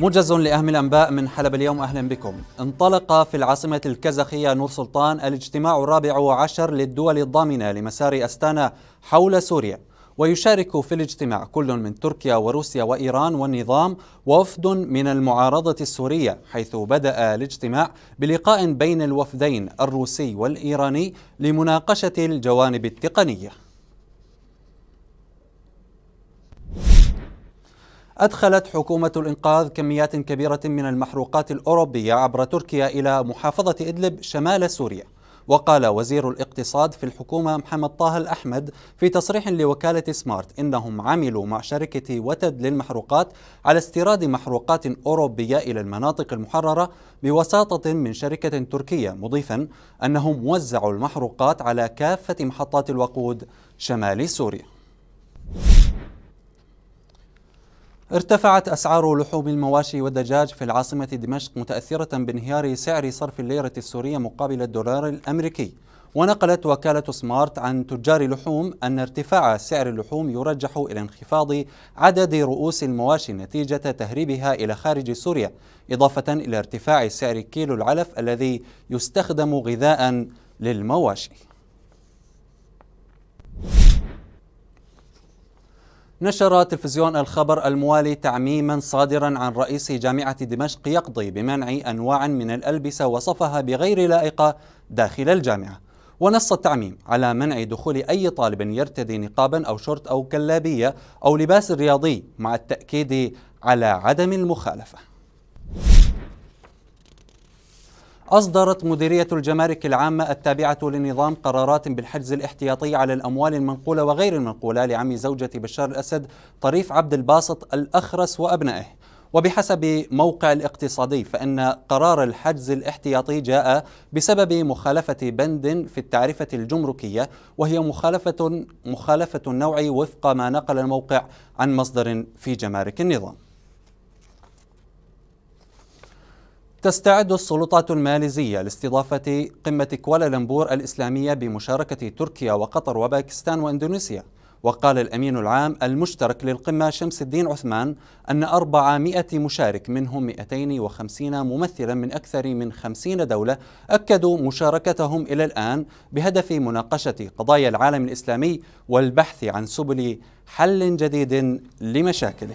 موجز لأهم الأنباء من حلب اليوم أهلا بكم انطلق في العاصمة الكازاخية نور سلطان الاجتماع الرابع عشر للدول الضامنة لمسار أستانا حول سوريا ويشارك في الاجتماع كل من تركيا وروسيا وإيران والنظام ووفد من المعارضة السورية حيث بدأ الاجتماع بلقاء بين الوفدين الروسي والإيراني لمناقشة الجوانب التقنية أدخلت حكومة الإنقاذ كميات كبيرة من المحروقات الأوروبية عبر تركيا إلى محافظة إدلب شمال سوريا وقال وزير الاقتصاد في الحكومة محمد طه الأحمد في تصريح لوكالة سمارت إنهم عملوا مع شركة وتد للمحروقات على استيراد محروقات أوروبية إلى المناطق المحررة بوساطة من شركة تركية مضيفا أنهم وزعوا المحروقات على كافة محطات الوقود شمال سوريا ارتفعت أسعار لحوم المواشي والدجاج في العاصمة دمشق متأثرة بانهيار سعر صرف الليرة السورية مقابل الدولار الأمريكي ونقلت وكالة سمارت عن تجار لحوم أن ارتفاع سعر اللحوم يرجح إلى انخفاض عدد رؤوس المواشي نتيجة تهريبها إلى خارج سوريا إضافة إلى ارتفاع سعر كيلو العلف الذي يستخدم غذاء للمواشي نشر تلفزيون الخبر الموالي تعميما صادرا عن رئيس جامعة دمشق يقضي بمنع أنواع من الألبسة وصفها بغير لائقة داخل الجامعة ونص التعميم على منع دخول أي طالب يرتدي نقابا أو شورت أو كلابية أو لباس رياضي مع التأكيد على عدم المخالفة أصدرت مديرية الجمارك العامة التابعة لنظام قرارات بالحجز الاحتياطي على الأموال المنقولة وغير المنقولة لعم زوجة بشار الأسد طريف عبد الباسط الأخرس وأبنائه وبحسب موقع الاقتصادي فإن قرار الحجز الاحتياطي جاء بسبب مخالفة بند في التعرفة الجمركية وهي مخالفة مخالفة النوع وفق ما نقل الموقع عن مصدر في جمارك النظام تستعد السلطات الماليزية لاستضافة قمة كوالالمبور الإسلامية بمشاركة تركيا وقطر وباكستان وإندونيسيا وقال الأمين العام المشترك للقمة شمس الدين عثمان أن 400 مشارك منهم 250 ممثلا من أكثر من 50 دولة أكدوا مشاركتهم إلى الآن بهدف مناقشة قضايا العالم الإسلامي والبحث عن سبل حل جديد لمشاكله